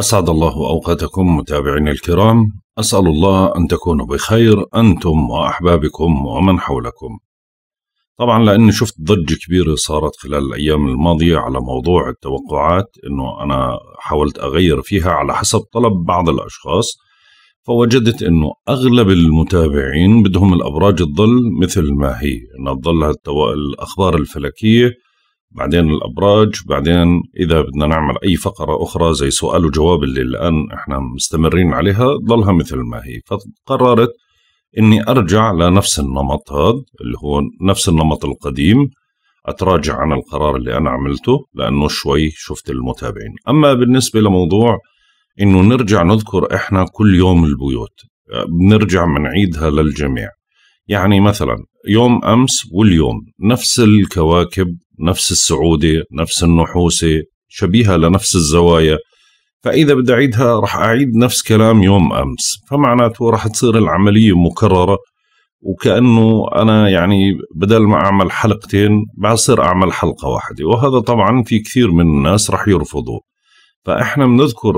أسعد الله أوقاتكم متابعينا الكرام أسأل الله أن تكونوا بخير أنتم وأحبابكم ومن حولكم طبعا لأني شفت ضجة كبيرة صارت خلال الأيام الماضية على موضوع التوقعات أنه أنا حاولت أغير فيها على حسب طلب بعض الأشخاص فوجدت أنه أغلب المتابعين بدهم الأبراج تضل مثل ما هي أنها تظل الأخبار الفلكية بعدين الابراج بعدين اذا بدنا نعمل اي فقره اخرى زي سؤال وجواب اللي الان احنا مستمرين عليها ضلها مثل ما هي فقررت اني ارجع لنفس النمط هذا اللي هو نفس النمط القديم اتراجع عن القرار اللي انا عملته لانه شوي شفت المتابعين اما بالنسبه لموضوع انه نرجع نذكر احنا كل يوم البيوت بنرجع بنعيدها للجميع يعني مثلا يوم امس واليوم نفس الكواكب نفس السعوده نفس النحوسه شبيهه لنفس الزوايا فاذا بدي اعيدها راح اعيد نفس كلام يوم امس فمعناته راح تصير العمليه مكرره وكانه انا يعني بدل ما اعمل حلقتين بصير اعمل حلقه واحده وهذا طبعا في كثير من الناس راح يرفضوا فاحنا بنذكر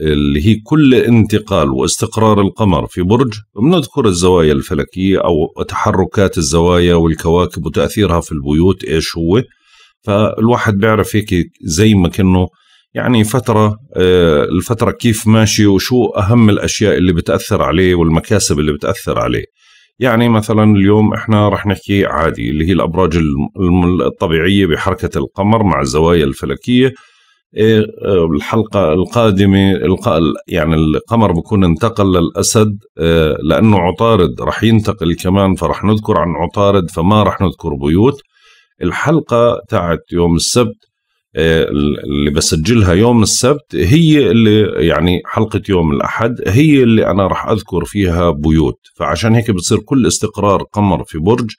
اللي هي كل انتقال واستقرار القمر في برج بنذكر الزوايا الفلكيه او تحركات الزوايا والكواكب وتاثيرها في البيوت ايش هو فالواحد بيعرف هيك زي ما كانه يعني فتره آه، الفتره كيف ماشي وشو اهم الاشياء اللي بتاثر عليه والمكاسب اللي بتاثر عليه يعني مثلا اليوم احنا رح نحكي عادي اللي هي الابراج الطبيعيه بحركه القمر مع الزوايا الفلكيه إيه، آه، الحلقة القادمة يعني القمر بكون انتقل للأسد آه، لأنه عطارد رح ينتقل كمان فرح نذكر عن عطارد فما رح نذكر بيوت الحلقة تاعت يوم السبت آه، اللي بسجلها يوم السبت هي اللي يعني حلقة يوم الأحد هي اللي أنا رح أذكر فيها بيوت فعشان هيك بتصير كل استقرار قمر في برج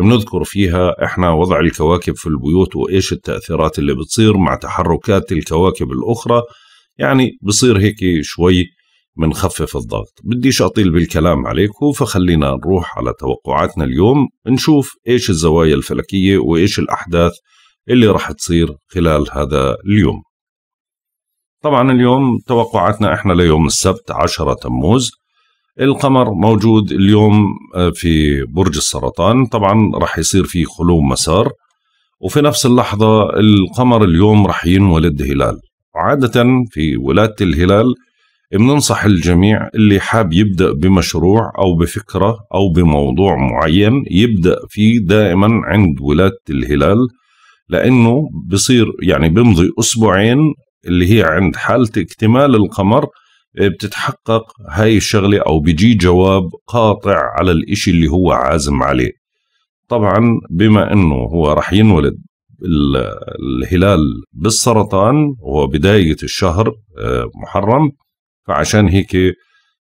بنذكر فيها احنا وضع الكواكب في البيوت وايش التاثيرات اللي بتصير مع تحركات الكواكب الاخرى يعني بصير هيك شوي بنخفف الضغط بديش اطيل بالكلام عليكم فخلينا نروح على توقعاتنا اليوم نشوف ايش الزوايا الفلكيه وايش الاحداث اللي راح تصير خلال هذا اليوم طبعا اليوم توقعاتنا احنا ليوم السبت 10 تموز القمر موجود اليوم آه، في برج السرطان طبعا رح يصير في خلو مسار وفي نفس اللحظة القمر اليوم رح ينولد هلال عادة في ولادة الهلال بننصح الجميع اللي حاب يبدأ بمشروع أو بفكرة أو بموضوع معين يبدأ فيه دائما عند ولادة الهلال لأنه بصير يعني بمضي أسبوعين اللي هي عند حالة اكتمال القمر بتتحقق هاي الشغلة أو بيجي جواب قاطع على الإشي اللي هو عازم عليه طبعا بما أنه هو رح ينولد الهلال بالسرطان هو بداية الشهر آه، محرم فعشان هيك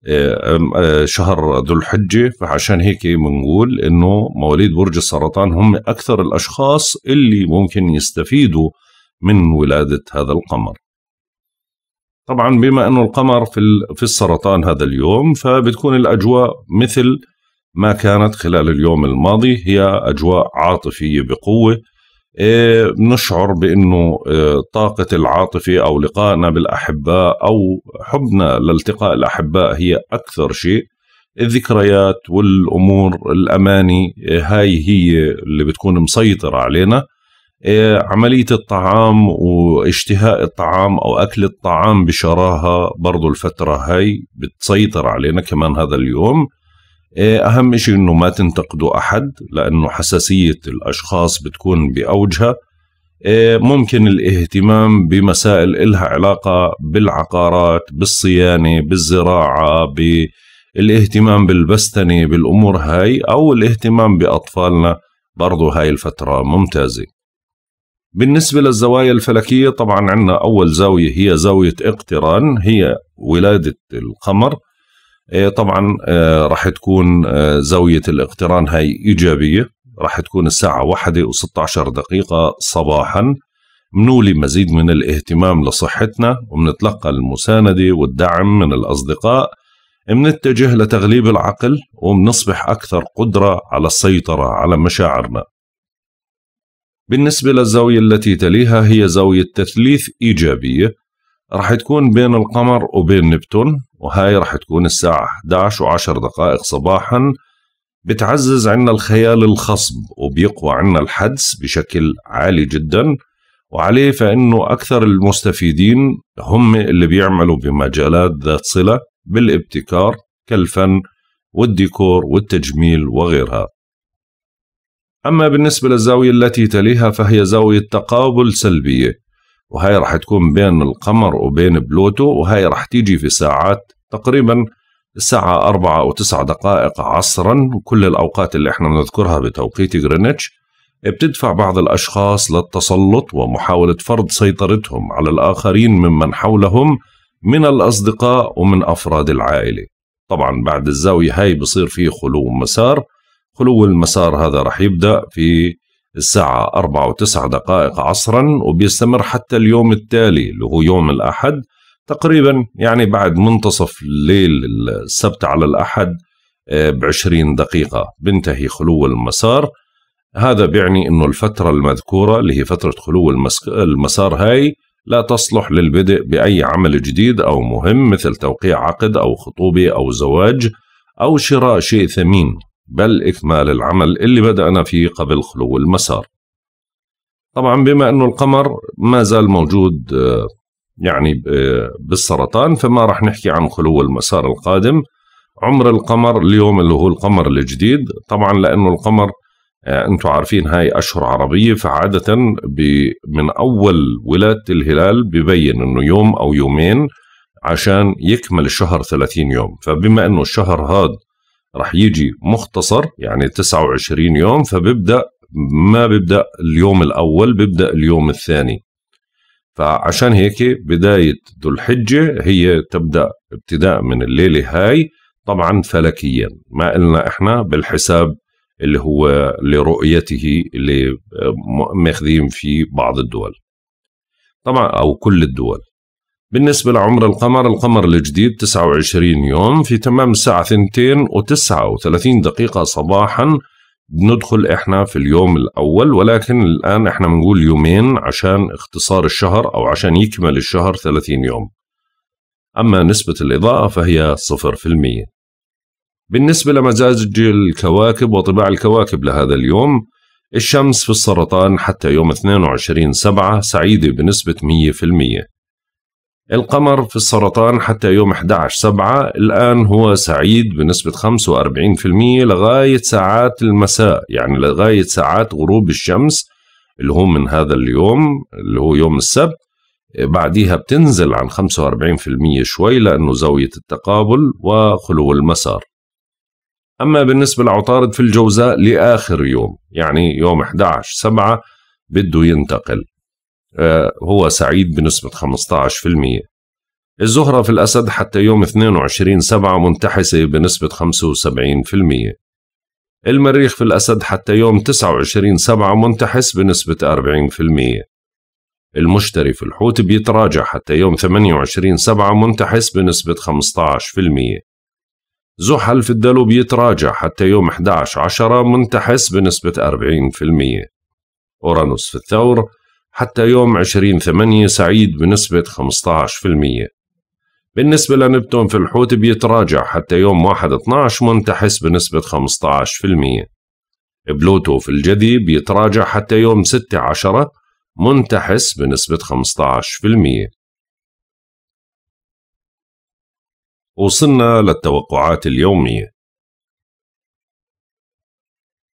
آه، آه، شهر ذو الحجة فعشان هيك بنقول انه مواليد برج السرطان هم اكثر الاشخاص اللي ممكن يستفيدوا من ولادة هذا القمر طبعا بما انه القمر في في السرطان هذا اليوم فبتكون الاجواء مثل ما كانت خلال اليوم الماضي هي اجواء عاطفيه بقوه إيه، نشعر بانه إيه، طاقه العاطفه او لقائنا بالاحباء او حبنا لالتقاء الاحباء هي اكثر شيء الذكريات والامور الاماني إيه، هاي هي اللي بتكون مسيطره علينا إيه، عملية الطعام واشتهاء الطعام أو أكل الطعام بشراهة برضو الفترة هاي بتسيطر علينا كمان هذا اليوم إيه، أهم شيء أنه ما تنتقدوا أحد لأنه حساسية الأشخاص بتكون بأوجها إيه، ممكن الاهتمام بمسائل إلها علاقة بالعقارات بالصيانة بالزراعة بالاهتمام بالبستنة بالأمور هاي أو الاهتمام بأطفالنا برضو هاي الفترة ممتازة بالنسبة للزوايا الفلكية طبعا عندنا أول زاوية هي زاوية اقتران هي ولادة القمر إيه، طبعا آه، راح تكون آه، زاوية الاقتران هاي إيجابية راح تكون الساعة واحدة و16 دقيقة صباحا منولي مزيد من الاهتمام لصحتنا ومنتلقى المساندة والدعم من الأصدقاء منتجه لتغليب العقل ومنصبح أكثر قدرة على السيطرة على مشاعرنا بالنسبة للزاوية التي تليها هي زاوية تثليث إيجابية رح تكون بين القمر وبين نبتون وهاي رح تكون الساعة 11 و10 دقائق صباحا بتعزز عنا الخيال الخصب وبيقوى عنا الحدس بشكل عالي جدا وعليه فإنه أكثر المستفيدين هم اللي بيعملوا بمجالات ذات صلة بالابتكار كالفن والديكور والتجميل وغيرها أما بالنسبة للزاوية التي تليها فهي زاوية تقابل سلبية وهي راح تكون بين القمر وبين بلوتو وهي راح تيجي في ساعات تقريبا الساعة أربعة أو تسعة دقائق عصرا كل الأوقات اللي احنا بنذكرها بتوقيت غرينتش بتدفع بعض الأشخاص للتسلط ومحاولة فرض سيطرتهم على الآخرين ممن حولهم من الأصدقاء ومن أفراد العائلة طبعا بعد الزاوية هاي بصير فيه خلو مسار خلو المسار هذا رح يبدأ في الساعة أربعة وتسع دقائق عصرا وبيستمر حتى اليوم التالي اللي هو يوم الأحد تقريبا يعني بعد منتصف الليل السبت على الأحد آه، بعشرين دقيقة بنتهي خلو المسار هذا بيعني أنه الفترة المذكورة اللي هي فترة خلو المسار هاي لا تصلح للبدء بأي عمل جديد أو مهم مثل توقيع عقد أو خطوبة أو زواج أو شراء شيء ثمين بل إكمال العمل اللي بدأنا فيه قبل خلو المسار طبعا بما أنه القمر ما زال موجود آه، يعني آه، بالسرطان فما راح نحكي عن خلو المسار القادم عمر القمر اليوم اللي هو القمر الجديد طبعا لأنه القمر آه، انتم عارفين هاي أشهر عربية فعادة من أول ولادة الهلال ببين أنه يوم أو يومين عشان يكمل الشهر 30 يوم فبما أنه الشهر هذا رح يجي مختصر يعني 29 يوم فببدا ما ببدا اليوم الاول ببدا اليوم الثاني فعشان هيك بدايه ذو الحجه هي تبدا ابتداء من الليله هاي طبعا فلكيا ما قلنا احنا بالحساب اللي هو لرؤيته اللي ماخذين فيه بعض الدول طبعا او كل الدول بالنسبة لعمر القمر القمر الجديد 29 يوم في تمام الساعة 2 و39 دقيقة صباحا بندخل احنا في اليوم الاول ولكن الان احنا بنقول يومين عشان اختصار الشهر او عشان يكمل الشهر 30 يوم اما نسبة الاضاءة فهي 0% بالنسبة لمزاج الكواكب وطباع الكواكب لهذا اليوم الشمس في السرطان حتى يوم 22 سبعة سعيدة بنسبة 100% القمر في السرطان حتى يوم 11 سبعة الآن هو سعيد بنسبة 45% لغاية ساعات المساء يعني لغاية ساعات غروب الشمس اللي هو من هذا اليوم اللي هو يوم السبت بعديها بتنزل عن 45% شوي لأنه زاوية التقابل وخلو المسار أما بالنسبة لعطارد في الجوزاء لآخر يوم يعني يوم 11 سبعة بده ينتقل آه، هو سعيد بنسبة 15% الزهرة في الأسد حتى يوم 22 سبعة منتحسة بنسبة 75% المريخ في الأسد حتى يوم 29 سبعة منتحس بنسبة 40% المشتري في الحوت بيتراجع حتى يوم 28 سبعة منتحس بنسبة 15% زحل في الدلو بيتراجع حتى يوم 11 10 منتحس بنسبة 40% أورانوس في الثور حتى يوم 20 8 سعيد بنسبة 15% بالنسبة لنبتون في الحوت بيتراجع حتى يوم 1 12 منتحس بنسبة 15% بلوتو في الجدي بيتراجع حتى يوم ستة عشرة منتحس بنسبة 15% وصلنا للتوقعات اليومية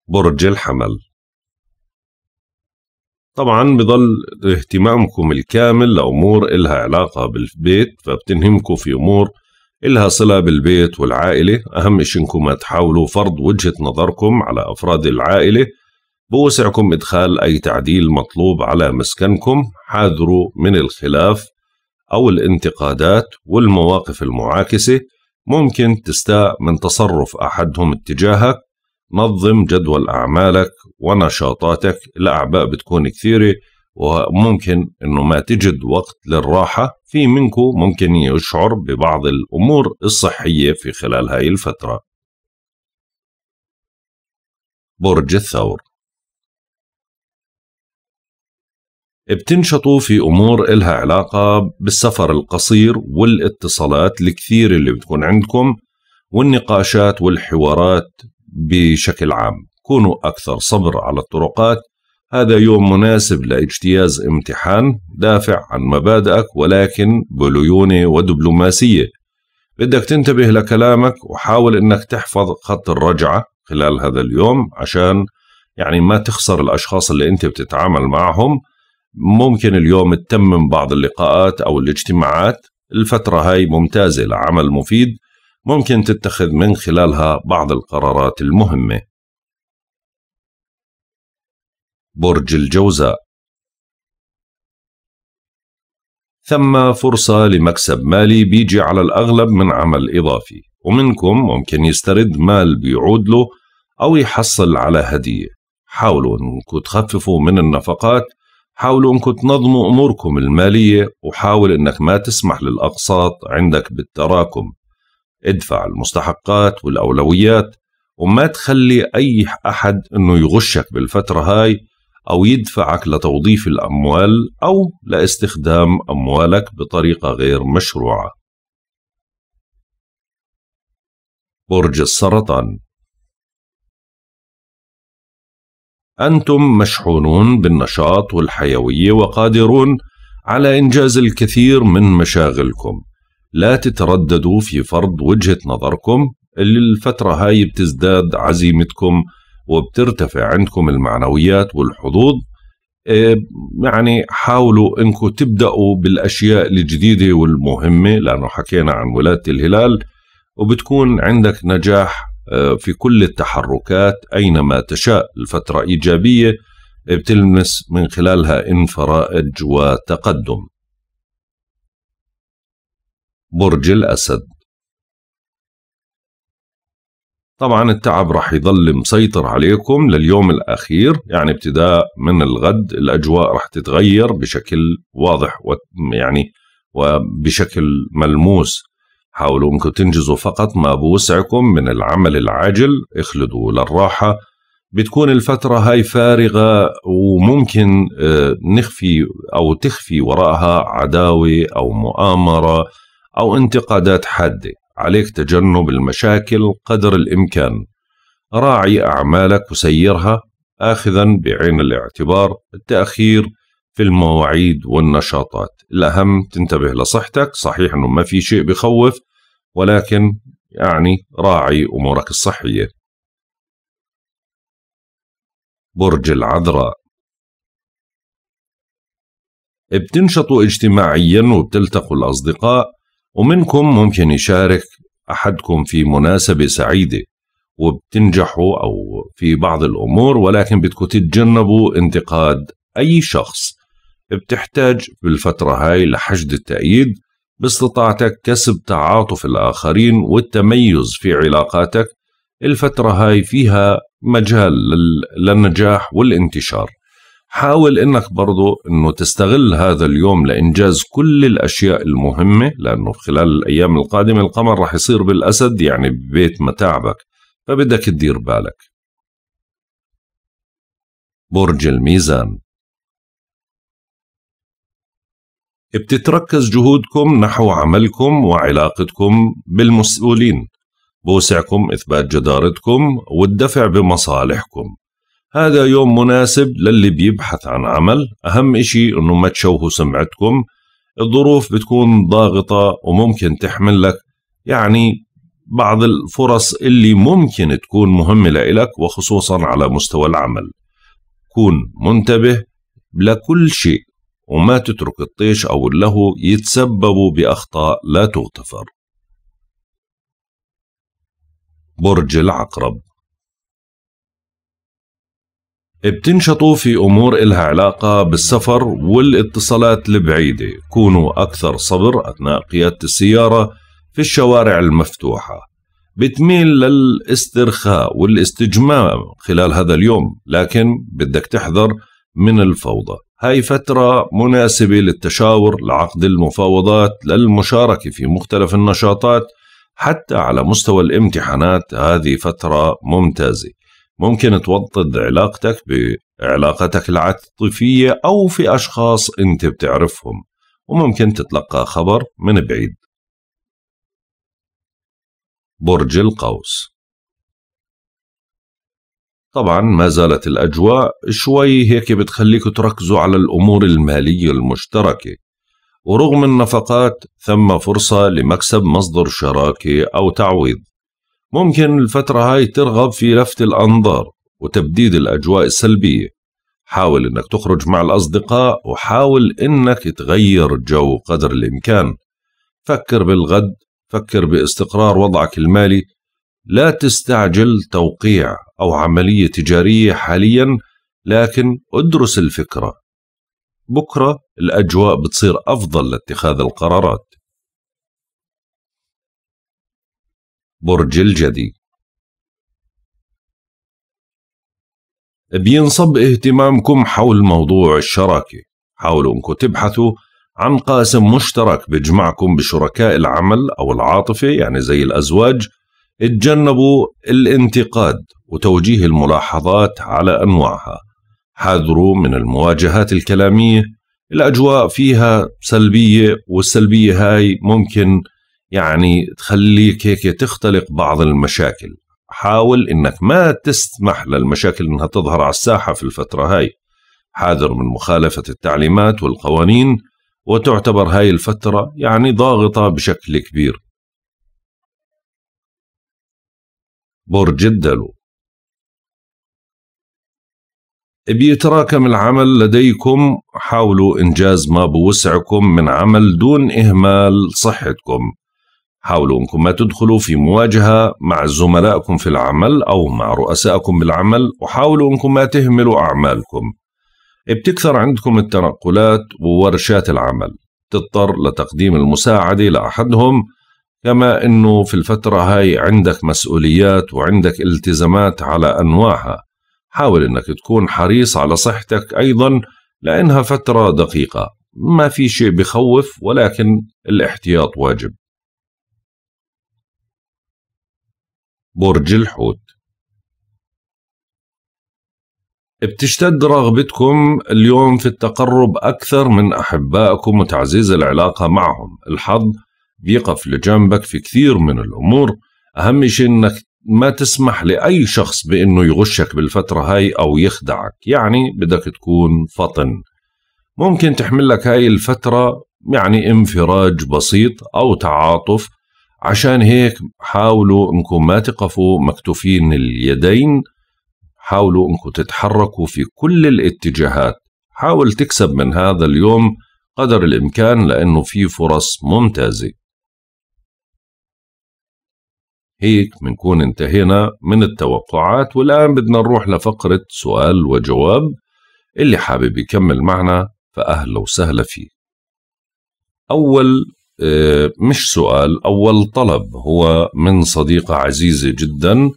برج الحمل طبعا بضل اهتمامكم الكامل لأمور إلها علاقة بالبيت فبتنهمكم في أمور إلها صلة بالبيت والعائلة أهم شيء إنكم ما تحاولوا فرض وجهة نظركم على أفراد العائلة بوسعكم إدخال أي تعديل مطلوب على مسكنكم حاذروا من الخلاف أو الانتقادات والمواقف المعاكسة ممكن تستاء من تصرف أحدهم اتجاهك نظم جدول أعمالك ونشاطاتك الأعباء بتكون كثيرة وممكن انه ما تجد وقت للراحة في منكم ممكن يشعر ببعض الامور الصحية في خلال هاي الفترة برج الثور بتنشطوا في امور إلها علاقة بالسفر القصير والاتصالات الكثيرة اللي بتكون عندكم والنقاشات والحوارات بشكل عام كونوا أكثر صبر على الطرقات هذا يوم مناسب لاجتياز امتحان دافع عن مبادئك ولكن بليونة ودبلوماسية بدك تنتبه لكلامك وحاول انك تحفظ خط الرجعة خلال هذا اليوم عشان يعني ما تخسر الأشخاص اللي أنت بتتعامل معهم ممكن اليوم تتمم بعض اللقاءات أو الاجتماعات الفترة هاي ممتازة لعمل مفيد ممكن تتخذ من خلالها بعض القرارات المهمة. برج الجوزاء ثم فرصة لمكسب مالي بيجي على الأغلب من عمل إضافي ومنكم ممكن يسترد مال بيعود له أو يحصل على هدية حاولوا أنكم تخففوا من النفقات حاولوا أنكم تنظموا أموركم المالية وحاول أنك ما تسمح للأقساط عندك بالتراكم ادفع المستحقات والأولويات وما تخلي أي أحد أنه يغشك بالفترة هاي أو يدفعك لتوظيف الأموال أو لاستخدام أموالك بطريقة غير مشروعة برج السرطان أنتم مشحونون بالنشاط والحيوية وقادرون على إنجاز الكثير من مشاغلكم لا تترددوا في فرض وجهة نظركم اللي الفترة هاي بتزداد عزيمتكم وبترتفع عندكم المعنويات والحظوظ إيه، يعني حاولوا انكم تبدأوا بالأشياء الجديدة والمهمة لأنه حكينا عن ولادة الهلال وبتكون عندك نجاح آه، في كل التحركات أينما تشاء الفترة إيجابية بتلمس من خلالها انفراج وتقدم برج الأسد طبعا التعب راح يظل مسيطر عليكم لليوم الأخير يعني ابتداء من الغد الأجواء راح تتغير بشكل واضح يعني وبشكل ملموس حاولوا انكم تنجزوا فقط ما بوسعكم من العمل العاجل اخلدوا للراحة بتكون الفترة هاي فارغة وممكن آه، نخفي أو تخفي وراءها عداوة أو مؤامرة أو انتقادات حادة عليك تجنب المشاكل قدر الإمكان راعي أعمالك وسيرها آخذا بعين الاعتبار التأخير في المواعيد والنشاطات الأهم تنتبه لصحتك صحيح أنه ما في شيء بخوف ولكن يعني راعي أمورك الصحية برج العذراء بتنشطوا اجتماعيا وبتلتقوا الأصدقاء ومنكم ممكن يشارك أحدكم في مناسبة سعيدة وبتنجحوا أو في بعض الأمور ولكن بدكم تتجنبوا انتقاد أي شخص بتحتاج بالفترة هاي لحشد التأييد باستطاعتك كسب تعاطف الآخرين والتميز في علاقاتك الفترة هاي فيها مجال للنجاح والانتشار حاول انك برضو انه تستغل هذا اليوم لانجاز كل الاشياء المهمه لانه خلال الايام القادمه القمر رح يصير بالاسد يعني ببيت متاعبك فبدك تدير بالك. برج الميزان بتتركز جهودكم نحو عملكم وعلاقتكم بالمسؤولين بوسعكم إثبات جدارتكم والدفع بمصالحكم هذا يوم مناسب للي بيبحث عن عمل أهم إشي أنه ما تشوهوا سمعتكم الظروف بتكون ضاغطة وممكن تحمل لك يعني بعض الفرص اللي ممكن تكون مهمة لإلك وخصوصا على مستوى العمل كون منتبه لكل شيء وما تترك الطيش أو اللهو يتسببوا بأخطاء لا تغتفر برج العقرب بتنشطوا في أمور إلها علاقة بالسفر والاتصالات البعيدة كونوا أكثر صبر أثناء قيادة السيارة في الشوارع المفتوحة بتميل للاسترخاء والاستجمام خلال هذا اليوم لكن بدك تحذر من الفوضى هاي فترة مناسبة للتشاور لعقد المفاوضات للمشاركة في مختلف النشاطات حتى على مستوى الامتحانات هذه فترة ممتازة ممكن توطد علاقتك بعلاقتك العاطفية أو في أشخاص أنت بتعرفهم وممكن تتلقى خبر من بعيد برج القوس طبعا ما زالت الأجواء شوي هيك بتخليك تركزوا على الأمور المالية المشتركة ورغم النفقات ثم فرصة لمكسب مصدر شراكة أو تعويض ممكن الفترة هاي ترغب في لفت الأنظار وتبديد الأجواء السلبية حاول أنك تخرج مع الأصدقاء وحاول أنك تغير الجو قدر الإمكان فكر بالغد فكر باستقرار وضعك المالي لا تستعجل توقيع أو عملية تجارية حاليا لكن ادرس الفكرة بكرة الأجواء بتصير أفضل لاتخاذ القرارات برج الجدي بينصب اهتمامكم حول موضوع الشراكة حاولوا انكم تبحثوا عن قاسم مشترك بيجمعكم بشركاء العمل أو العاطفة يعني زي الأزواج اتجنبوا الانتقاد وتوجيه الملاحظات على أنواعها حاذروا من المواجهات الكلامية الأجواء فيها سلبية والسلبية هاي ممكن يعني تخليك هيك تختلق بعض المشاكل حاول انك ما تسمح للمشاكل انها تظهر على الساحه في الفتره هاي حاذر من مخالفه التعليمات والقوانين وتعتبر هاي الفتره يعني ضاغطه بشكل كبير برج الدلو بيتراكم العمل لديكم حاولوا إنجاز ما بوسعكم من عمل دون إهمال صحتكم حاولوا انكم ما تدخلوا في مواجهه مع زملائكم في العمل او مع رؤسائكم بالعمل وحاولوا انكم ما تهملوا اعمالكم بتكثر عندكم التنقلات وورشات العمل تضطر لتقديم المساعده لاحدهم كما انه في الفتره هاي عندك مسؤوليات وعندك التزامات على انواعها حاول انك تكون حريص على صحتك ايضا لانها فتره دقيقه ما في شيء بخوف ولكن الاحتياط واجب برج الحوت بتشتد رغبتكم اليوم في التقرب أكثر من أحبائكم وتعزيز العلاقة معهم الحظ بيقف لجنبك في كثير من الأمور أهم شيء أنك ما تسمح لأي شخص بأنه يغشك بالفترة هاي أو يخدعك يعني بدك تكون فطن ممكن تحمل لك هاي الفترة يعني انفراج بسيط أو تعاطف عشان هيك حاولوا انكم ما تقفوا مكتوفين اليدين حاولوا انكم تتحركوا في كل الاتجاهات حاول تكسب من هذا اليوم قدر الامكان لانه في فرص ممتازه هيك بنكون انتهينا من التوقعات والآن بدنا نروح لفقرة سؤال وجواب اللي حابب يكمل معنا فأهلا وسهلا فيه أول آه، مش سؤال أول طلب هو من صديقة عزيزة جدا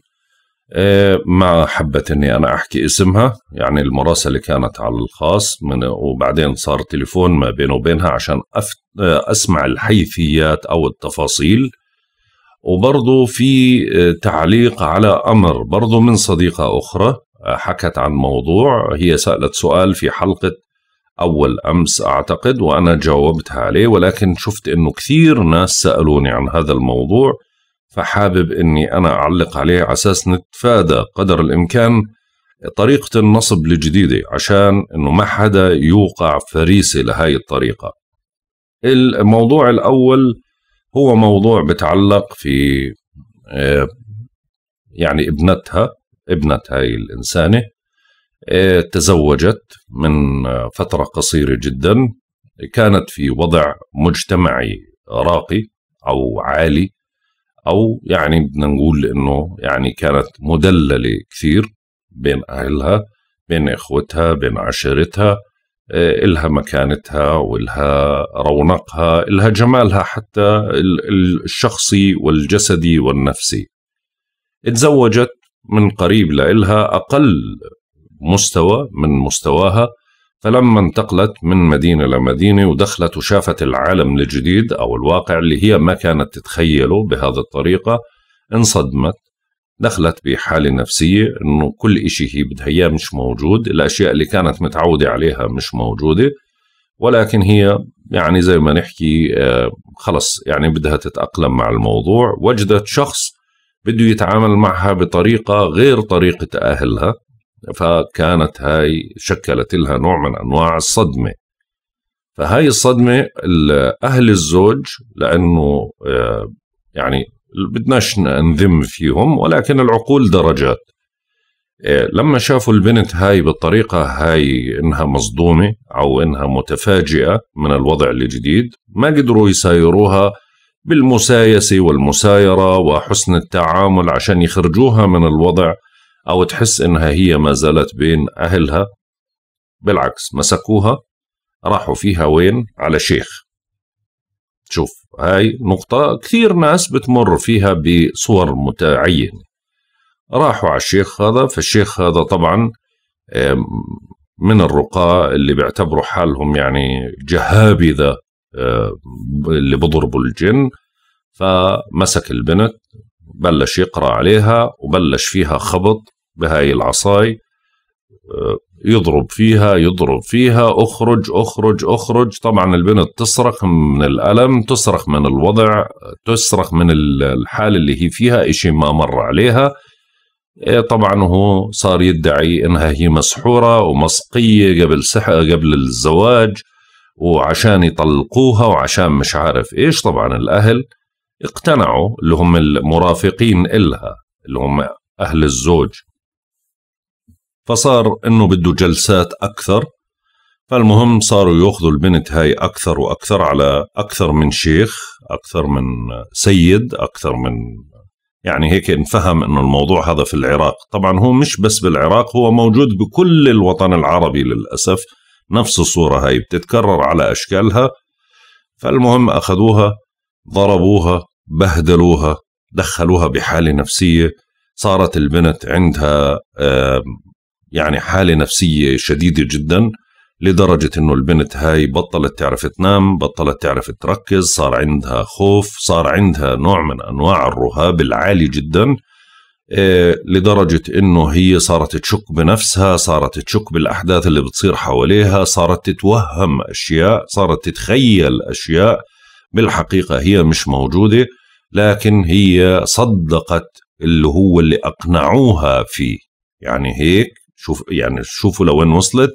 آه، ما حبت أني أنا أحكي اسمها يعني المراسلة كانت على الخاص من وبعدين صار تليفون ما بينه وبينها عشان آه، أسمع الحيثيات أو التفاصيل وبرضه في تعليق على أمر برضه من صديقة أخرى حكت عن موضوع هي سألت سؤال في حلقة أول أمس أعتقد وأنا جاوبتها عليه ولكن شفت أنه كثير ناس سألوني عن هذا الموضوع فحابب أني أنا أعلق عليه على أساس نتفادى قدر الإمكان طريقة النصب الجديدة عشان أنه ما حدا يوقع فريسة لهاي الطريقة الموضوع الأول هو موضوع بتعلق في آه، يعني ابنتها ابنة هاي الإنسانة تزوجت من فترة قصيرة جدا كانت في وضع مجتمعي راقي أو عالي أو يعني بدنا نقول إنه يعني كانت مدللة كثير بين أهلها بين إخوتها بين عشيرتها إيه، إلها مكانتها وإلها رونقها إلها جمالها حتى الشخصي والجسدي والنفسي تزوجت من قريب لإلها أقل مستوى من مستواها فلما انتقلت من مدينة لمدينة ودخلت وشافت العالم الجديد أو الواقع اللي هي ما كانت تتخيله بهذه الطريقة انصدمت دخلت بحالة نفسية إنه كل إشي هي بدها إياه مش موجود الأشياء اللي كانت متعودة عليها مش موجودة ولكن هي يعني زي ما نحكي آه، خلص يعني بدها تتأقلم مع الموضوع وجدت شخص بده يتعامل معها بطريقة غير طريقة أهلها فكانت هاي شكلت لها نوع من انواع الصدمه فهاي الصدمه اهل الزوج لانه آه، يعني بدناش نذم فيهم ولكن العقول درجات آه، لما شافوا البنت هاي بالطريقة هاي إنها مصدومة أو إنها متفاجئة من الوضع الجديد ما قدروا يسايروها بالمسايسة والمسايرة وحسن التعامل عشان يخرجوها من الوضع أو تحس إنها هي ما زالت بين أهلها بالعكس مسكوها راحوا فيها وين على شيخ شوف هاي نقطة كثير ناس بتمر فيها بصور متعينة راحوا على الشيخ هذا فالشيخ هذا طبعا من الرقاة اللي بيعتبروا حالهم يعني جهابذة اللي بضربوا الجن فمسك البنت بلش يقرأ عليها وبلش فيها خبط بهاي العصاي آه، يضرب فيها يضرب فيها اخرج اخرج اخرج طبعا البنت تصرخ من الألم تصرخ من الوضع تصرخ من الحالة اللي هي فيها اشي ما مر عليها إيه، طبعا هو صار يدعي انها هي مسحورة ومسقية قبل قبل الزواج وعشان يطلقوها وعشان مش عارف ايش طبعا الاهل اقتنعوا اللي هم المرافقين إلها اللي هم أهل الزوج فصار إنه بده جلسات أكثر فالمهم صاروا ياخذوا البنت هاي اكثر واكثر على اكثر من شيخ اكثر من سيد اكثر من يعني هيك انفهم انه الموضوع هذا في العراق طبعا هو مش بس بالعراق هو موجود بكل الوطن العربي للاسف نفس الصوره هاي بتتكرر على اشكالها فالمهم اخذوها ضربوها بهدلوها دخلوها بحالة نفسية صارت البنت عندها يعني حالة نفسية شديدة جدا لدرجة انه البنت هاي بطلت تعرف تنام بطلت تعرف تركز صار عندها خوف صار عندها نوع من انواع الرهاب العالي جدا آه، لدرجة انه هي صارت تشك بنفسها صارت تشك بالاحداث اللي بتصير حواليها صارت تتوهم اشياء صارت تتخيل اشياء بالحقيقة هي مش موجودة لكن هي صدقت اللي هو اللي اقنعوها فيه يعني هيك شوف يعني شوفوا لوين وصلت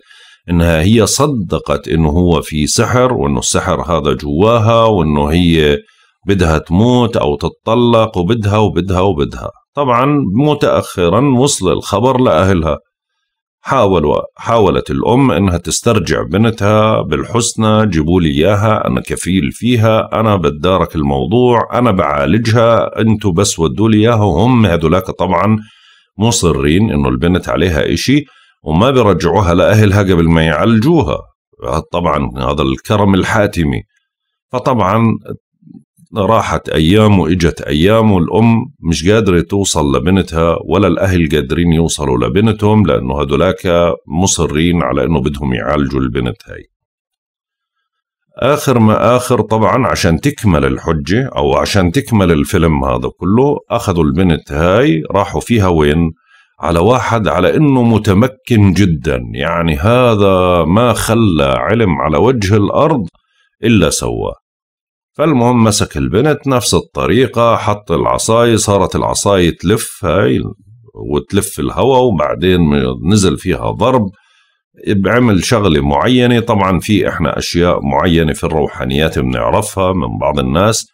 انها هي صدقت انه هو في سحر وانه السحر هذا جواها وانه هي بدها تموت او تتطلق وبدها وبدها وبدها طبعا متاخرا وصل الخبر لاهلها حاولوا حاولت الأم أنها تسترجع بنتها بالحسنى جيبوا لي إياها أنا كفيل فيها أنا بتدارك الموضوع أنا بعالجها أنتوا بس ودوا لي إياها وهم هذولاك طبعا مصرين أنه البنت عليها إشي وما بيرجعوها لأهلها قبل ما يعالجوها طبعا هذا الكرم الحاتمي فطبعا راحت أيام وإجت أيام والأم مش قادرة توصل لبنتها ولا الأهل قادرين يوصلوا لبنتهم لأنه هدولاك مصرين على أنه بدهم يعالجوا البنت هاي آخر ما آخر طبعا عشان تكمل الحجة أو عشان تكمل الفيلم هذا كله أخذوا البنت هاي راحوا فيها وين على واحد على انه متمكن جدا يعني هذا ما خلى علم على وجه الارض الا سواه فالمهم مسك البنت نفس الطريقة حط العصاية صارت العصاية تلف هاي وتلف الهواء وبعدين نزل فيها ضرب بعمل شغلة معينة طبعا في احنا اشياء معينة في الروحانيات بنعرفها من بعض الناس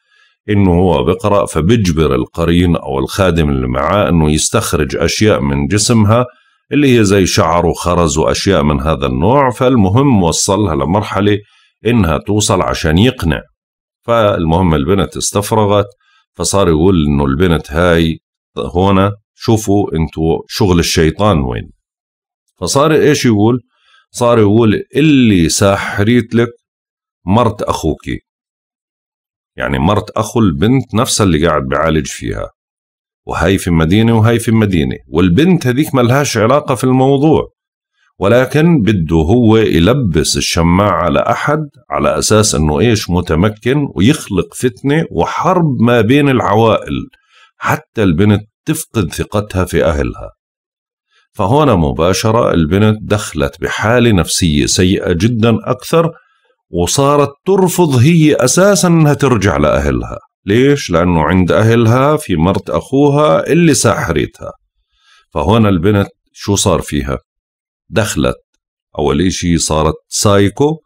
انه هو بقرأ فبجبر القرين او الخادم اللي معاه انه يستخرج اشياء من جسمها اللي هي زي شعر وخرز واشياء من هذا النوع فالمهم وصلها لمرحلة انها توصل عشان يقنع فالمهم البنت استفرغت فصار يقول انه البنت هاي هون شوفوا انتوا شغل الشيطان وين فصار ايش يقول صار يقول اللي ساحريت لك مرت اخوك يعني مرت اخو البنت نفسها اللي قاعد بعالج فيها وهي في مدينة وهي في مدينة والبنت هذيك ملهاش علاقة في الموضوع ولكن بده هو يلبس الشماعة على أحد على أساس أنه إيش متمكن ويخلق فتنة وحرب ما بين العوائل حتى البنت تفقد ثقتها في أهلها فهنا مباشرة البنت دخلت بحالة نفسية سيئة جدا أكثر وصارت ترفض هي أساسا أنها ترجع لأهلها ليش؟ لأنه عند أهلها في مرت أخوها اللي ساحريتها فهنا البنت شو صار فيها؟ دخلت أول شيء صارت سايكو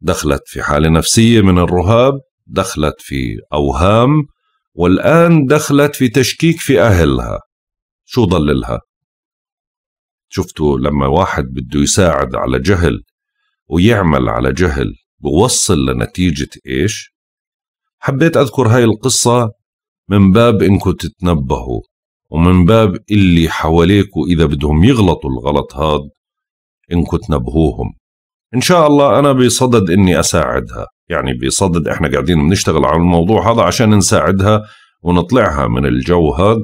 دخلت في حالة نفسية من الرهاب دخلت في أوهام والآن دخلت في تشكيك في أهلها شو ضل لها شفتوا لما واحد بده يساعد على جهل ويعمل على جهل بوصل لنتيجة إيش حبيت أذكر هاي القصة من باب إنكم تتنبهوا ومن باب اللي حواليكوا إذا بدهم يغلطوا الغلط هذا إن كنت نبهوهم إن شاء الله أنا بصدد إني أساعدها يعني بصدد إحنا قاعدين بنشتغل على الموضوع هذا عشان نساعدها ونطلعها من الجو هذا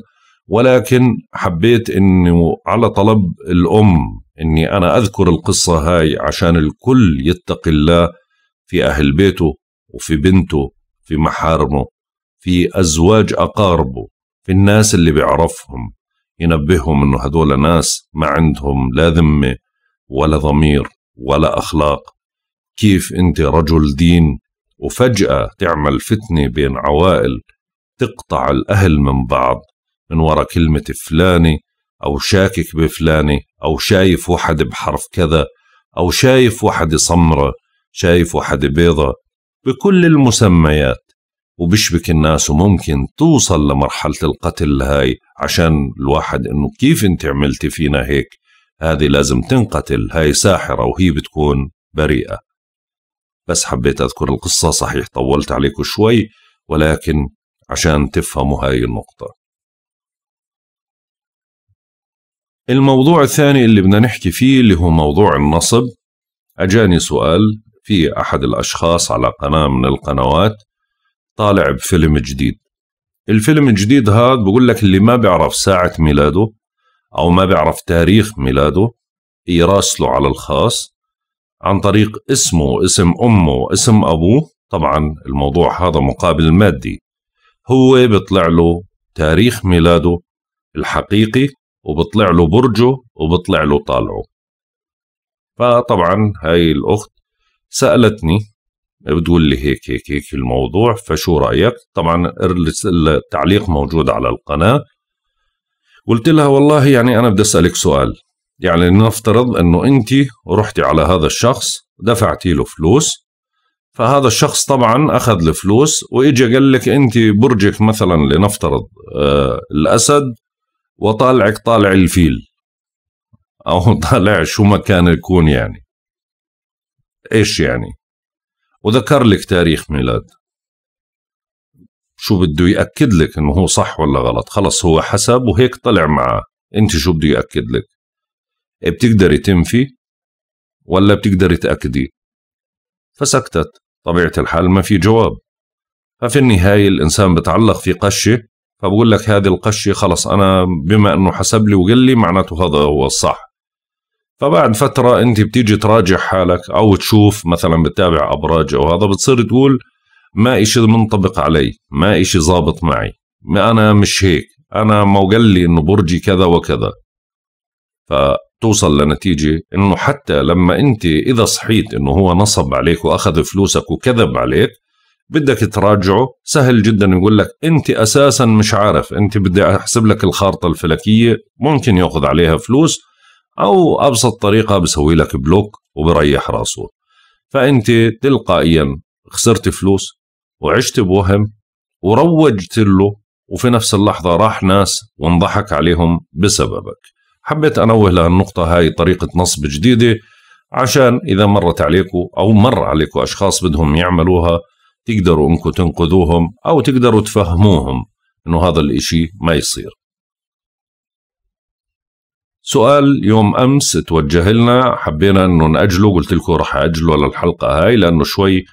ولكن حبيت إنه على طلب الأم إني أنا أذكر القصة هاي عشان الكل يتقي الله في أهل بيته وفي بنته في محارمه في أزواج أقاربه في الناس اللي بيعرفهم ينبههم إنه هدول ناس ما عندهم لا ذمة ولا ضمير ولا أخلاق كيف أنت رجل دين وفجأة تعمل فتنة بين عوائل تقطع الأهل من بعض من وراء كلمة فلانة أو شاكك بفلانة أو شايف واحد بحرف كذا أو شايف واحد صمرة شايف واحد بيضة بكل المسميات وبشبك الناس وممكن توصل لمرحلة القتل هاي عشان الواحد انه كيف انت عملتي فينا هيك هذه لازم تنقتل هاي ساحرة وهي بتكون بريئة بس حبيت أذكر القصة صحيح طولت عليكم شوي ولكن عشان تفهموا هاي النقطة الموضوع الثاني اللي بدنا نحكي فيه اللي هو موضوع النصب أجاني سؤال في أحد الأشخاص على قناة من القنوات طالع بفيلم جديد الفيلم الجديد هذا بقول لك اللي ما بيعرف ساعة ميلاده أو ما بيعرف تاريخ ميلاده يراسله على الخاص عن طريق اسمه اسم أمه اسم أبوه طبعا الموضوع هذا مقابل مادي هو بيطلع له تاريخ ميلاده الحقيقي وبطلع له برجه وبطلع له طالعه فطبعا هاي الأخت سألتني بتقول لي هيك هيك هيك الموضوع فشو رأيك طبعا التعليق موجود على القناة قلت لها والله يعني أنا بدي أسألك سؤال يعني لنفترض أنه أنت رحتي على هذا الشخص دفعتي له فلوس فهذا الشخص طبعا أخذ الفلوس وإجا قال لك أنت برجك مثلا لنفترض آه الأسد وطالعك طالع الفيل أو طالع شو ما كان يكون يعني إيش يعني وذكر لك تاريخ ميلاد شو بده ياكد لك انه هو صح ولا غلط خلص هو حسب وهيك طلع معاه انت شو بده ياكد لك إيه، بتقدري تنفي ولا بتقدري تاكدي فسكتت طبيعه الحال ما في جواب ففي النهايه الانسان بتعلق في قشه فبقول لك هذه القشه خلص انا بما انه حسب لي وقال لي معناته هذا هو الصح فبعد فترة أنت بتيجي تراجع حالك أو تشوف مثلا بتتابع أبراج أو هذا بتصير تقول ما إشي منطبق علي ما إشي ظابط معي ما أنا مش هيك أنا ما قال لي إنه برجي كذا وكذا فتوصل لنتيجة إنه حتى لما أنت إذا صحيت إنه هو نصب عليك وأخذ فلوسك وكذب عليك بدك تراجعه سهل جدا يقول لك انت اساسا مش عارف انت بدي احسب لك الخارطه الفلكيه ممكن ياخذ عليها فلوس او ابسط طريقه بسوي لك بلوك وبريح راسه فانت تلقائيا خسرت فلوس وعشت بوهم وروجت له وفي نفس اللحظة راح ناس وانضحك عليهم بسببك حبيت أنوه لهالنقطة هاي طريقة نصب جديدة عشان إذا مرت عليكم أو مر عليكم أشخاص بدهم يعملوها تقدروا أنكم تنقذوهم أو تقدروا تفهموهم أنه هذا الإشي ما يصير سؤال يوم أمس توجه لنا حبينا أنه نأجله قلت لكم رح أجله للحلقة هاي لأنه شوي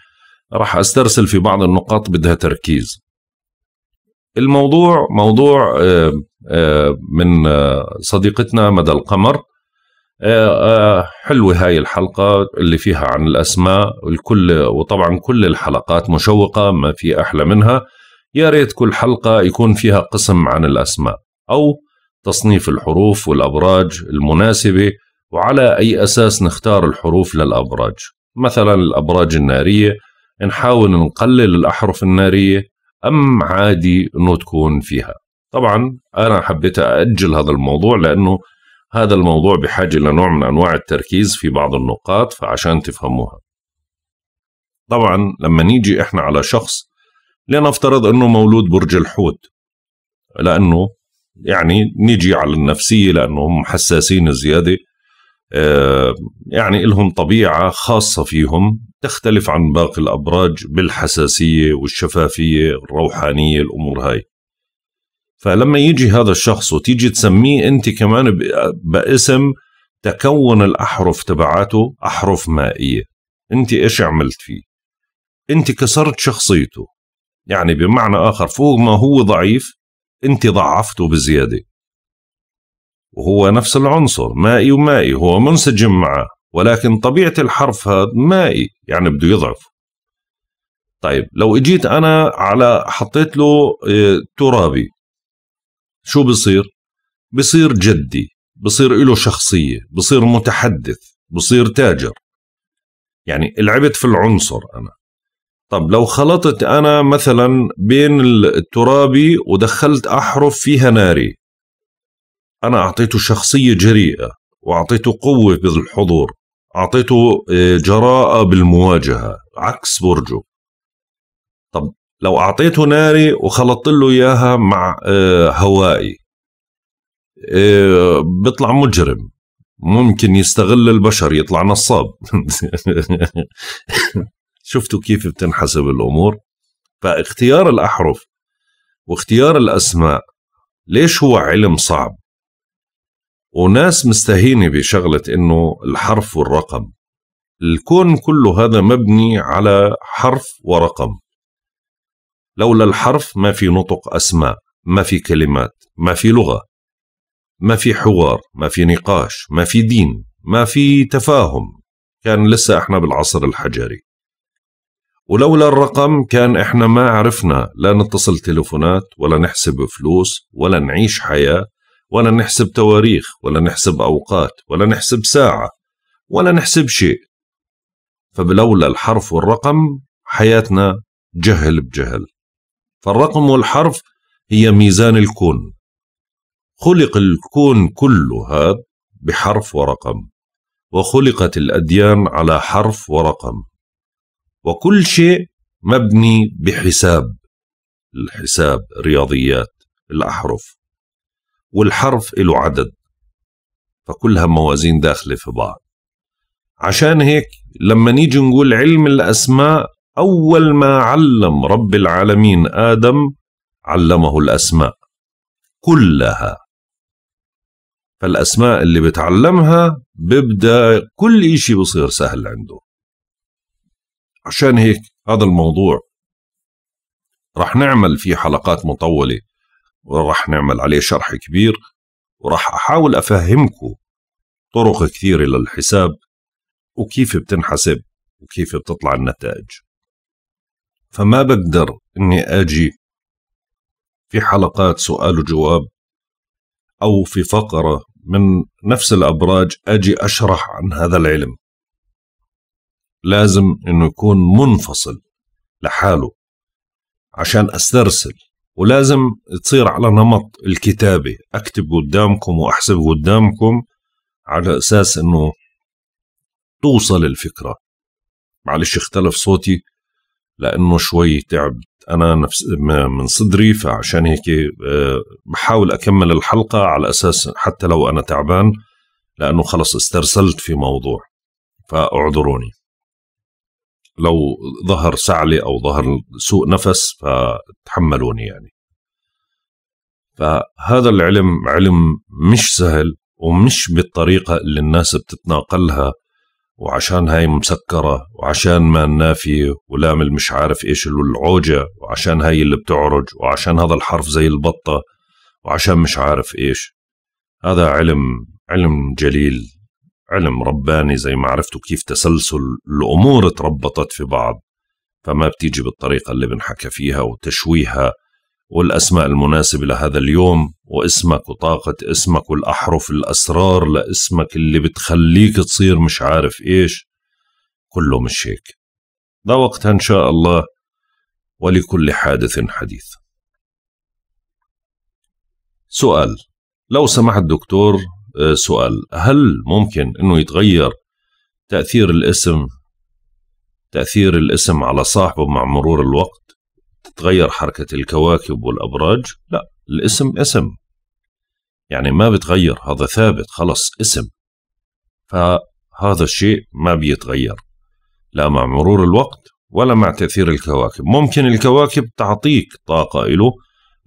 راح استرسل في بعض النقاط بدها تركيز الموضوع موضوع آه، آه، من آه، صديقتنا مدى القمر حلوة هاي الحلقة اللي فيها عن الأسماء الكل وطبعا كل الحلقات مشوقة ما في أحلى منها يا ريت كل حلقة يكون فيها قسم عن الأسماء أو تصنيف الحروف والأبراج المناسبة وعلى أي أساس نختار الحروف للأبراج مثلا الأبراج النارية نحاول نقلل الاحرف الناريه ام عادي انه تكون فيها طبعا انا حبيت ااجل هذا الموضوع لانه هذا الموضوع بحاجه لنوع من انواع التركيز في بعض النقاط فعشان تفهموها طبعا لما نيجي احنا على شخص لنفترض انه مولود برج الحوت لانه يعني نيجي على النفسيه لانهم حساسين زياده آه، يعني لهم طبيعه خاصه فيهم تختلف عن باقي الأبراج بالحساسية والشفافية الروحانية الأمور هاي فلما يجي هذا الشخص وتيجي تسميه أنت كمان باسم تكون الأحرف تبعاته أحرف مائية أنت إيش عملت فيه أنت كسرت شخصيته يعني بمعنى آخر فوق ما هو ضعيف أنت ضعفته بزيادة وهو نفس العنصر مائي ومائي هو منسجم معه ولكن طبيعة الحرف هذا مائي يعني بده يضعف طيب لو اجيت انا على حطيت له آه، ترابي شو بصير بصير جدي بصير له شخصية بصير متحدث بصير تاجر يعني لعبت في العنصر أنا طب لو خلطت أنا مثلا بين الترابي ودخلت أحرف فيها ناري أنا أعطيته شخصية جريئة واعطيته قوه بالحضور اعطيته آه، جراءه بالمواجهه عكس برجه طب لو اعطيته ناري وخلطت له اياها مع آه، هوائي آه، بيطلع مجرم ممكن يستغل البشر يطلع نصاب شفتوا كيف بتنحسب الامور فاختيار الاحرف واختيار الاسماء ليش هو علم صعب وناس مستهينة بشغلة إنه الحرف والرقم الكون كله هذا مبني على حرف ورقم لولا الحرف ما في نطق أسماء ما في كلمات ما في لغة ما في حوار ما في نقاش ما في دين ما في تفاهم كان لسه احنا بالعصر الحجري ولولا الرقم كان احنا ما عرفنا لا نتصل تلفونات ولا نحسب فلوس ولا نعيش حياة ولا نحسب تواريخ ولا نحسب أوقات ولا نحسب ساعة ولا نحسب شيء فبلولا الحرف والرقم حياتنا جهل بجهل فالرقم والحرف هي ميزان الكون خلق الكون كله هذا بحرف ورقم وخلقت الأديان على حرف ورقم وكل شيء مبني بحساب الحساب رياضيات الأحرف والحرف له عدد فكلها موازين داخلة في بعض عشان هيك لما نيجي نقول علم الأسماء أول ما علم رب العالمين آدم علمه الأسماء كلها فالأسماء اللي بتعلمها ببدأ كل إشي بصير سهل عنده عشان هيك هذا الموضوع رح نعمل فيه حلقات مطولة وراح نعمل عليه شرح كبير وراح أحاول أفهمكم طرق كثيرة للحساب وكيف بتنحسب وكيف بتطلع النتائج فما بقدر اني اجي في حلقات سؤال وجواب او في فقره من نفس الابراج اجي اشرح عن هذا العلم لازم انه يكون منفصل لحاله عشان استرسل ولازم تصير على نمط الكتابة أكتب قدامكم وأحسب قدامكم على أساس أنه توصل الفكرة معلش اختلف صوتي لأنه شوي تعبت أنا نفس من صدري فعشان هيك آه، بحاول أكمل الحلقة على أساس حتى لو أنا تعبان لأنه خلص استرسلت في موضوع فاعذروني لو ظهر سعلة أو ظهر سوء نفس فتحملوني يعني فهذا العلم علم مش سهل ومش بالطريقة اللي الناس بتتناقلها وعشان هاي مسكرة وعشان ما النافية ولام مش عارف إيش العوجة وعشان هاي اللي بتعرج وعشان هذا الحرف زي البطة وعشان مش عارف إيش هذا علم علم جليل علم رباني زي ما عرفتوا كيف تسلسل الأمور تربطت في بعض فما بتيجي بالطريقة اللي بنحكى فيها وتشويهها والأسماء المناسبة لهذا اليوم واسمك وطاقة اسمك والأحرف الأسرار لاسمك اللي بتخليك تصير مش عارف إيش كله مش هيك ده وقتها إن شاء الله ولكل حادث حديث سؤال لو سمحت دكتور آه، سؤال هل ممكن انه يتغير تاثير الاسم تاثير الاسم على صاحبه مع مرور الوقت تتغير حركه الكواكب والابراج لا الاسم اسم يعني ما بتغير هذا ثابت خلص اسم فهذا الشيء ما بيتغير لا مع مرور الوقت ولا مع تأثير الكواكب ممكن الكواكب تعطيك طاقة له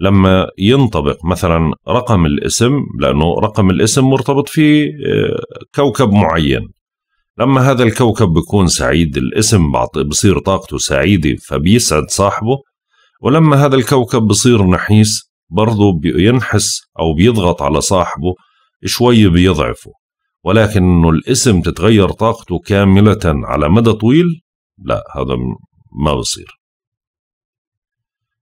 لما ينطبق مثلا رقم الاسم لانه رقم الاسم مرتبط في آه، كوكب معين لما هذا الكوكب بيكون سعيد الاسم بصير طاقته سعيده فبيسعد صاحبه ولما هذا الكوكب بصير نحيس برضه بينحس او بيضغط على صاحبه شوي بيضعفه ولكن انه الاسم تتغير طاقته كامله على مدى طويل لا هذا ما بصير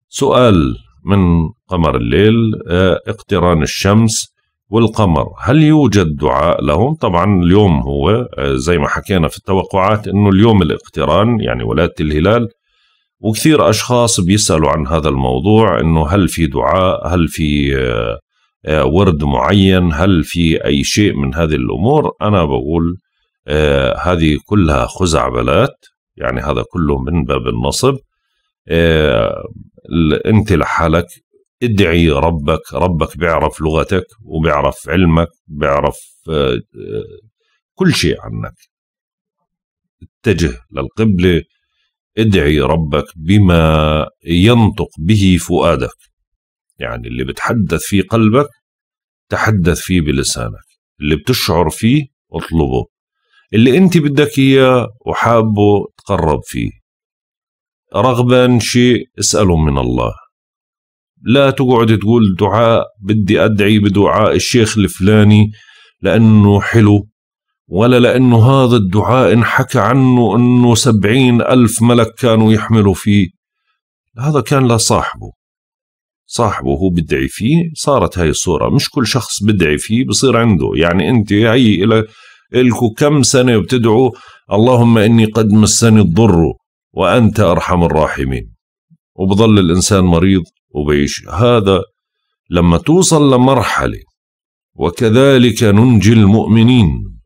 سؤال من قمر الليل آه، اقتران الشمس والقمر هل يوجد دعاء لهم طبعا اليوم هو آه، زي ما حكينا في التوقعات انه اليوم الاقتران يعني ولادة الهلال وكثير اشخاص بيسالوا عن هذا الموضوع انه هل في دعاء هل في آه، ورد معين هل في اي شيء من هذه الامور انا بقول هذه كلها خزعبلات يعني هذا كله من باب النصب انت آه، لحالك ادعي ربك ربك بيعرف لغتك وبيعرف علمك بيعرف آه، آه، كل شيء عنك اتجه للقبلة ادعي ربك بما ينطق به فؤادك يعني اللي بتحدث فيه قلبك تحدث فيه بلسانك اللي بتشعر فيه اطلبه اللي انت بدك اياه وحابه تقرب فيه رغبة شيء اسأله من الله لا تقعد تقول دعاء بدي أدعي بدعاء الشيخ الفلاني لأنه حلو ولا لأنه هذا الدعاء انحكى عنه أنه سبعين ألف ملك كانوا يحملوا فيه هذا كان لصاحبه صاحبه هو بدعي فيه صارت هاي الصورة مش كل شخص بدعي فيه بصير عنده يعني أنت هي إلى إلكو كم سنة بتدعوا اللهم إني قد مسني الضر وأنت أرحم الراحمين وبضل الإنسان مريض وبيش هذا لما توصل لمرحلة وكذلك ننجي المؤمنين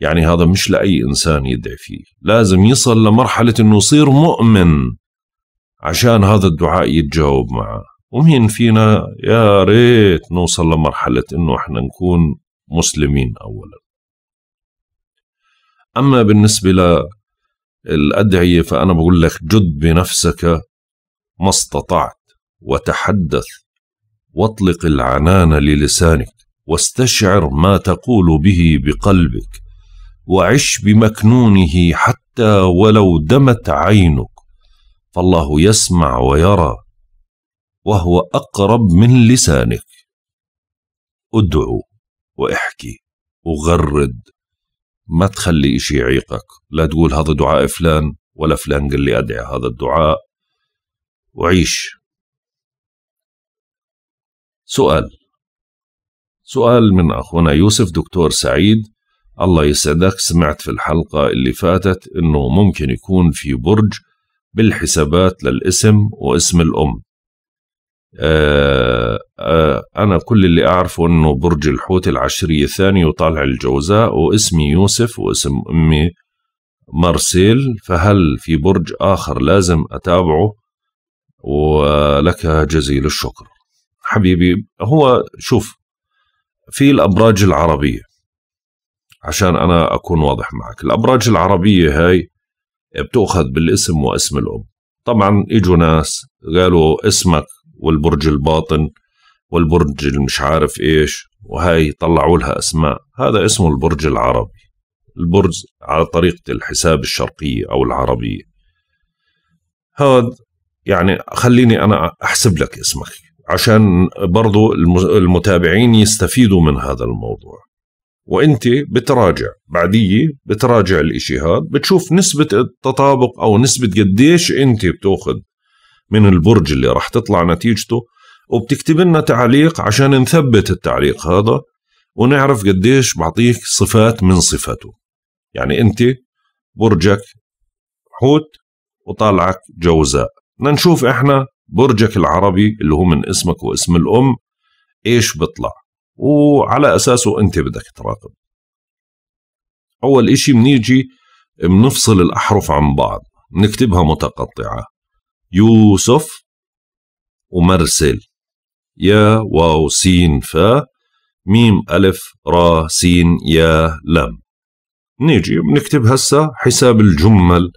يعني هذا مش لأي إنسان يدعي فيه لازم يصل لمرحلة أنه يصير مؤمن عشان هذا الدعاء يتجاوب معه ومين فينا يا ريت نوصل لمرحلة أنه إحنا نكون مسلمين أولا أما بالنسبة الأدعية فأنا بقول لك جد بنفسك ما استطعت وتحدث واطلق العنان للسانك واستشعر ما تقول به بقلبك وعش بمكنونه حتى ولو دمت عينك فالله يسمع ويرى وهو أقرب من لسانك ادعو واحكي وغرد ما تخلي إشي يعيقك لا تقول هذا دعاء فلان ولا فلان قال لي أدعي هذا الدعاء وعيش سؤال سؤال من أخونا يوسف دكتور سعيد الله يسعدك سمعت في الحلقة اللي فاتت إنه ممكن يكون في برج بالحسابات للاسم واسم الأم آه، آه، أنا كل اللي أعرفه أنه برج الحوت العشرية ثاني وطالع الجوزاء واسمي يوسف واسم أمي مارسيل فهل في برج آخر لازم أتابعه ولك جزيل الشكر حبيبي هو شوف في الأبراج العربية عشان أنا أكون واضح معك الأبراج العربية هاي بتأخذ بالاسم واسم الأم طبعا إجوا ناس قالوا اسمك والبرج الباطن والبرج المش عارف ايش وهاي طلعوا لها اسماء هذا اسمه البرج العربي البرج على طريقة الحساب الشرقية أو العربية هذا يعني خليني أنا أحسب لك اسمك عشان برضو المتابعين يستفيدوا من هذا الموضوع وانت بتراجع بعديه بتراجع الاشي هذا بتشوف نسبة التطابق او نسبة قديش انت بتاخذ من البرج اللي راح تطلع نتيجته وبتكتب لنا تعليق عشان نثبت التعليق هذا ونعرف قديش بعطيك صفات من صفاته يعني انت برجك حوت وطالعك جوزاء بدنا نشوف احنا برجك العربي اللي هو من اسمك واسم الام ايش بطلع وعلى اساسه انت بدك تراقب اول اشي بنيجي بنفصل الاحرف عن بعض نكتبها متقطعه يوسف ومرسل يا واو سين فا ميم ألف را سين يا لم نيجي بنكتب هسا حساب الجمل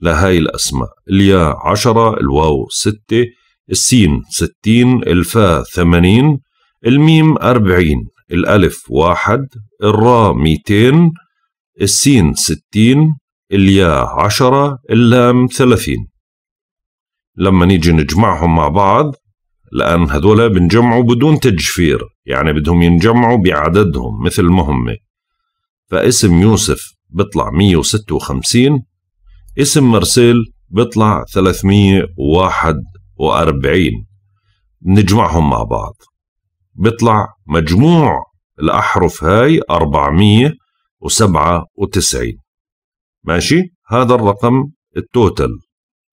لهاي الأسماء اليا عشرة الواو ستة السين ستين الفاء ثمانين الميم أربعين الألف واحد الراء ميتين السين ستين الياء عشرة اللام ثلاثين لما نيجي نجمعهم مع بعض لأن هذولا بنجمعوا بدون تجفير يعني بدهم ينجمعوا بعددهم مثل ما هم فاسم يوسف بيطلع 156 اسم مرسيل بيطلع 341 نجمعهم مع بعض بيطلع مجموع الأحرف هاي 497 ماشي هذا الرقم التوتل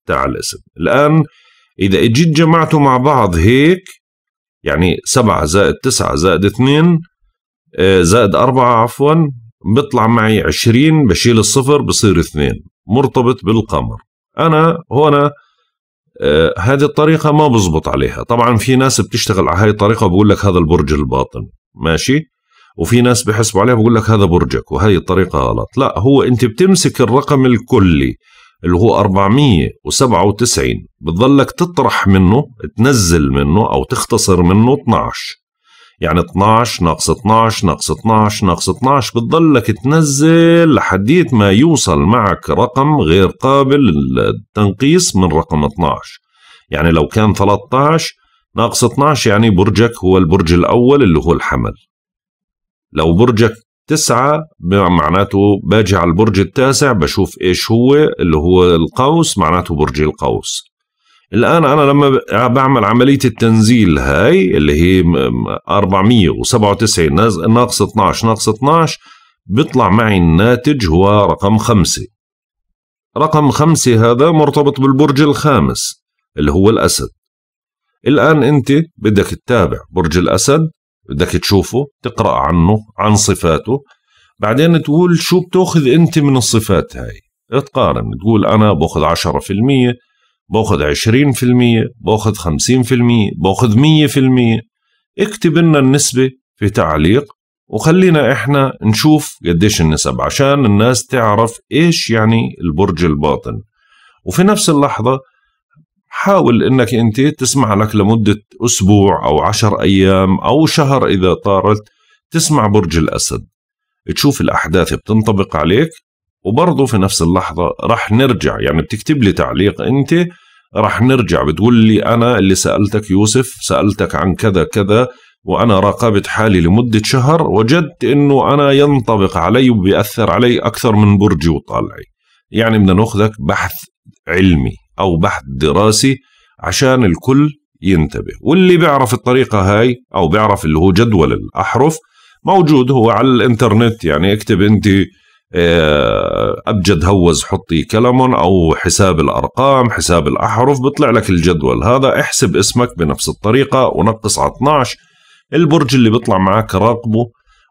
تاع الاسم الآن إذا اجيت جمعته مع بعض هيك يعني سبعة زائد تسعة زائد اثنين آه، زائد أربعة عفوا بيطلع معي عشرين بشيل الصفر بصير اثنين مرتبط بالقمر أنا هنا آه، هذه الطريقة ما بزبط عليها طبعا في ناس بتشتغل على هاي الطريقة بقول لك هذا البرج الباطن ماشي وفي ناس بحسبوا عليها بقول لك هذا برجك وهي الطريقة غلط لا هو أنت بتمسك الرقم الكلي اللي هو 497 بتضلك تطرح منه تنزل منه أو تختصر منه 12 يعني 12 ناقص 12 ناقص 12 ناقص 12 بتضلك تنزل لحديت ما يوصل معك رقم غير قابل للتنقيص من رقم 12 يعني لو كان 13 ناقص 12 يعني برجك هو البرج الأول اللي هو الحمل لو برجك تسعة معناته باجي على البرج التاسع بشوف ايش هو اللي هو القوس معناته برج القوس الآن أنا لما بعمل عملية التنزيل هاي اللي هي 497 ناقص 12 ناقص 12 بيطلع معي الناتج هو رقم خمسة رقم خمسة هذا مرتبط بالبرج الخامس اللي هو الأسد الآن أنت بدك تتابع برج الأسد بدك تشوفه تقرا عنه عن صفاته بعدين تقول شو بتاخذ انت من الصفات هاي تقارن تقول انا باخذ 10% باخذ 20% باخذ 50% باخذ 100% اكتب لنا النسبه في تعليق وخلينا احنا نشوف قديش النسب عشان الناس تعرف ايش يعني البرج الباطن وفي نفس اللحظه حاول انك انت تسمع لك لمده اسبوع او عشر ايام او شهر اذا طارت تسمع برج الاسد تشوف الاحداث بتنطبق عليك وبرضه في نفس اللحظه رح نرجع يعني بتكتب لي تعليق انت رح نرجع بتقول لي انا اللي سالتك يوسف سالتك عن كذا كذا وانا راقبت حالي لمده شهر وجدت انه انا ينطبق علي وبياثر علي اكثر من برجي وطالعي يعني بدنا ناخذك بحث علمي أو بحث دراسي عشان الكل ينتبه واللي بيعرف الطريقة هاي أو بيعرف اللي هو جدول الأحرف موجود هو على الإنترنت يعني اكتب أنت آه، أبجد هوز حطي كلمون أو حساب الأرقام حساب الأحرف بيطلع لك الجدول هذا احسب اسمك بنفس الطريقة ونقص على 12 البرج اللي بيطلع معك راقبه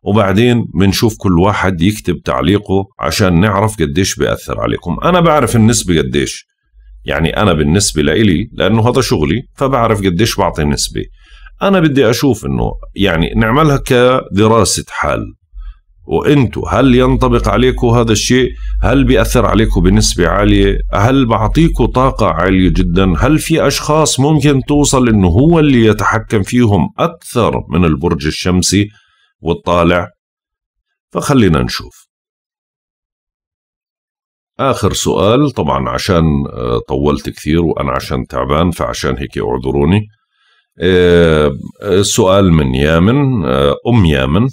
وبعدين بنشوف كل واحد يكتب تعليقه عشان نعرف قديش بيأثر عليكم أنا بعرف النسبة قديش يعني أنا بالنسبة لإلي لأنه هذا شغلي فبعرف قديش بعطي نسبة أنا بدي أشوف أنه يعني نعملها كدراسة حال وانتو هل ينطبق عليكم هذا الشيء هل بيأثر عليكم بنسبة عالية هل بعطيكم طاقة عالية جدا هل في أشخاص ممكن توصل أنه هو اللي يتحكم فيهم أكثر من البرج الشمسي والطالع فخلينا نشوف اخر سؤال طبعا عشان آه، طولت كثير وانا عشان تعبان فعشان هيك اعذروني آه، السؤال من يامن آه، ام يامن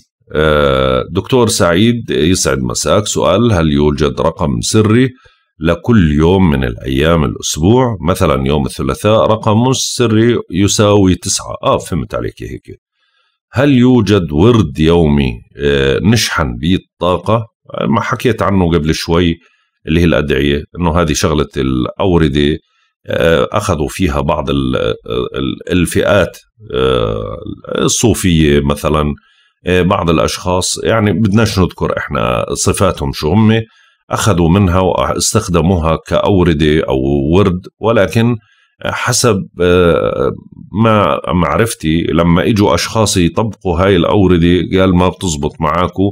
دكتور سعيد يسعد مساك سؤال هل يوجد رقم سري لكل يوم من الأيام الأسبوع مثلا يوم الثلاثاء رقم سري يساوي تسعة آه فهمت عليك هيك هل يوجد ورد يومي نشحن به الطاقة ما حكيت عنه قبل شوي اللي هي الادعيه انه هذه شغله الاورده آه، اخذوا فيها بعض آه، الفئات آه، الصوفيه مثلا بعض الاشخاص يعني بدناش نذكر احنا صفاتهم شو هم اخذوا منها واستخدموها كاورده او ورد ولكن حسب ما معرفتي لما اجوا اشخاص يطبقوا هاي الاورده قال ما بتزبط معاكم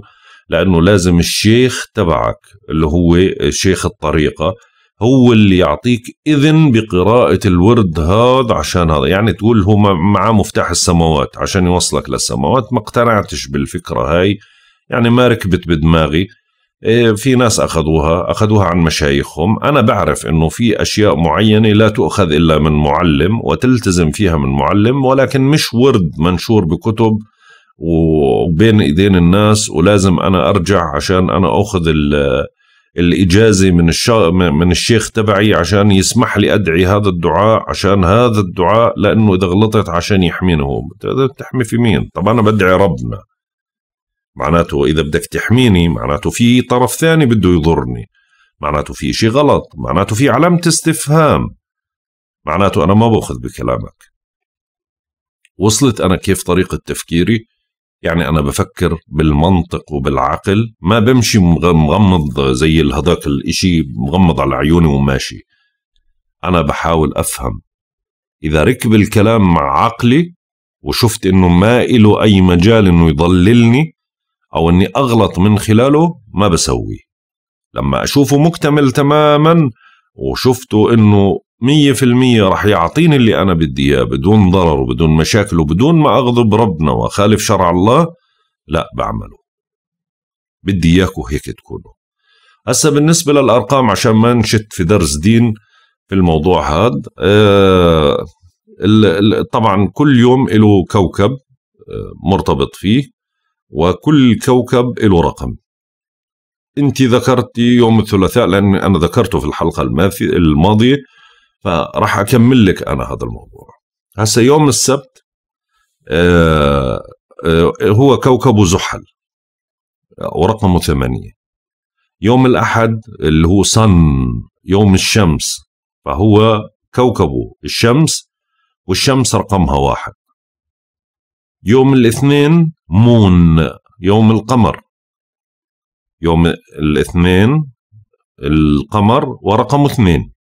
لأنه لازم الشيخ تبعك اللي هو شيخ الطريقة هو اللي يعطيك إذن بقراءة الورد هذا عشان هذا يعني تقول هو معاه مفتاح السماوات عشان يوصلك للسماوات ما اقتنعتش بالفكرة هاي يعني ما ركبت بدماغي إيه، في ناس أخذوها أخذوها عن مشايخهم أنا بعرف أنه في أشياء معينة لا تؤخذ إلا من معلم وتلتزم فيها من معلم ولكن مش ورد منشور بكتب وبين ايدين الناس ولازم انا ارجع عشان انا اخذ الاجازه من من الشيخ تبعي عشان يسمح لي ادعي هذا الدعاء عشان هذا الدعاء لانه اذا غلطت عشان يحميني هو في مين؟ طب انا بدعي ربنا معناته اذا بدك تحميني معناته في طرف ثاني بده يضرني معناته في شيء غلط معناته في علامه استفهام معناته انا ما باخذ بكلامك وصلت انا كيف طريقه تفكيري يعني انا بفكر بالمنطق وبالعقل ما بمشي مغمض زي هذاك الاشي مغمض على عيوني وماشي انا بحاول افهم اذا ركب الكلام مع عقلي وشفت انه ما له اي مجال انه يضللني او اني اغلط من خلاله ما بسوي لما اشوفه مكتمل تماما وشفته انه مية في المية رح يعطيني اللي أنا بدي إياه بدون ضرر وبدون مشاكل وبدون ما أغضب ربنا وأخالف شرع الله لا بعمله بدي إياكوا هيك تكونوا هسا بالنسبة للأرقام عشان ما نشت في درس دين في الموضوع هذا آه طبعا كل يوم له كوكب آه، مرتبط فيه وكل كوكب له رقم انت ذكرتي يوم الثلاثاء لان انا ذكرته في الحلقه الماضيه فراح اكمل لك انا هذا الموضوع هسه يوم السبت آه، آه، هو كوكب زحل ورقمه ثمانية يوم الأحد اللي هو صن يوم الشمس فهو كوكبه الشمس والشمس رقمها واحد يوم الاثنين مون يوم القمر يوم الاثنين القمر ورقمه اثنين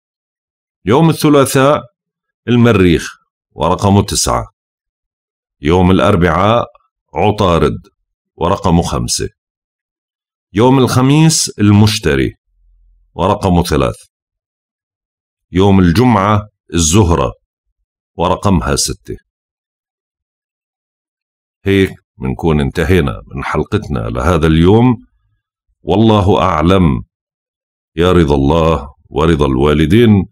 يوم الثلاثاء المريخ ورقمه تسعة يوم الأربعاء عطارد ورقمه خمسة يوم الخميس المشتري ورقمه ثلاث يوم الجمعة الزهرة ورقمها ستة هيك منكون انتهينا من حلقتنا لهذا اليوم والله أعلم يا رضا الله ورضا الوالدين